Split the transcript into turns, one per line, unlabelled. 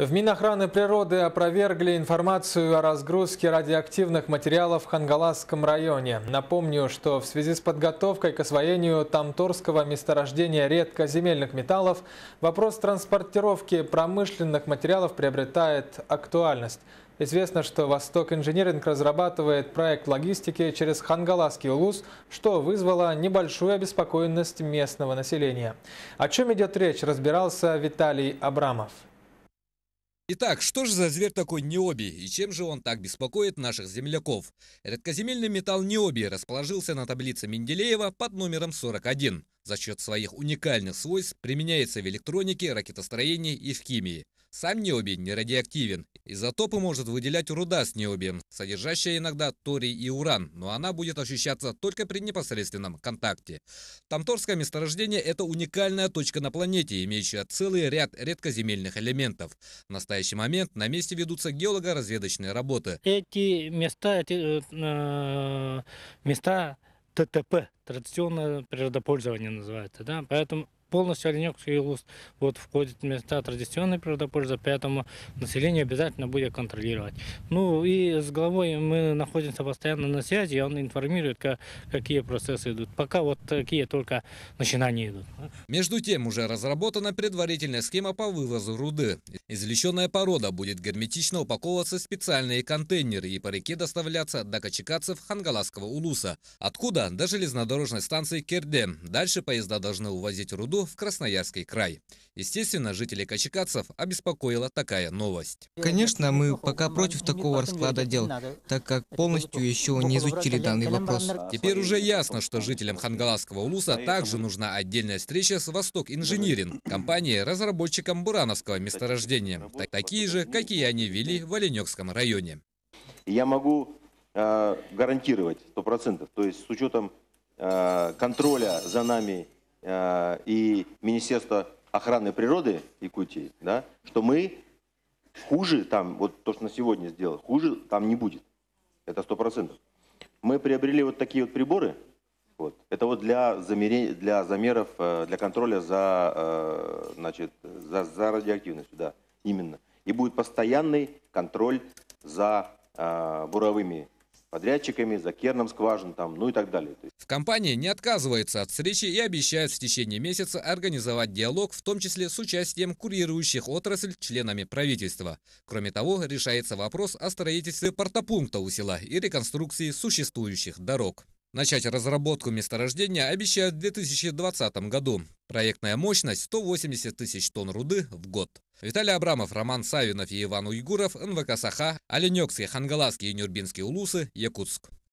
В Минохраны природы опровергли информацию о разгрузке радиоактивных материалов в Хангаласском районе. Напомню, что в связи с подготовкой к освоению Тамторского месторождения редкоземельных металлов вопрос транспортировки промышленных материалов приобретает актуальность. Известно, что «Восток Инжиниринг» разрабатывает проект логистики через Хангаласский улус, что вызвало небольшую обеспокоенность местного населения. О чем идет речь, разбирался Виталий Абрамов.
Итак, что же за зверь такой необи и чем же он так беспокоит наших земляков? Редкоземельный металл необи расположился на таблице Менделеева под номером 41. За счет своих уникальных свойств применяется в электронике, ракетостроении и в химии. Сам необий не радиоактивен Изотопы может выделять руда с необием, содержащая иногда торий и уран, но она будет ощущаться только при непосредственном контакте. Тамторское месторождение – это уникальная точка на планете, имеющая целый ряд редкоземельных элементов. В настоящий момент на месте ведутся геолого-разведочные работы.
Эти места, эти, э, э места ТТП, традиционное природопользование называется, да, поэтому полностью Оленевский уст вот, входит места традиционной природопользы, поэтому население обязательно будет контролировать. Ну и с главой мы находимся постоянно на связи, и он информирует, как, какие процессы идут. Пока вот такие только начинания идут. Между тем уже разработана предварительная схема по вывозу руды.
Извлеченная порода будет герметично упаковываться в специальные контейнеры и по реке доставляться до кочекацев Хангаласского улуса, откуда до железнодорожной станции Керде. Дальше поезда должны увозить руду в Красноярский край. Естественно, жители Качекацев обеспокоила такая новость. Конечно, мы пока против такого расклада дел, так как полностью еще не изучили данный вопрос. Теперь уже ясно, что жителям Хангаласского улуса также нужна отдельная встреча с «Восток Инжиниринг», компанией-разработчиком Бурановского месторождения, такие же, какие они вели в Оленекском районе.
Я могу э, гарантировать 100%, то есть с учетом э, контроля за нами Э, и Министерство охраны природы Якутии, да, что мы хуже там, вот то, что на сегодня сделал, хуже там не будет. Это сто процентов. Мы приобрели вот такие вот приборы. Вот. Это вот для, замерей, для замеров, э, для контроля за, э, значит, за, за радиоактивностью, да, именно. И будет постоянный контроль за буровыми подрядчиками, за керном скважин, там, ну и так далее.
В компании не отказывается от встречи и обещает в течение месяца организовать диалог, в том числе с участием курирующих отрасль членами правительства. Кроме того, решается вопрос о строительстве портопункта у села и реконструкции существующих дорог. Начать разработку месторождения обещают в 2020 году. Проектная мощность 180 тысяч тонн руды в год. Виталий Абрамов, Роман Савинов и Иван Уйгуров, НВК Саха, Оленёкский, Хангаласские и Нюрбинские улусы, Якутск.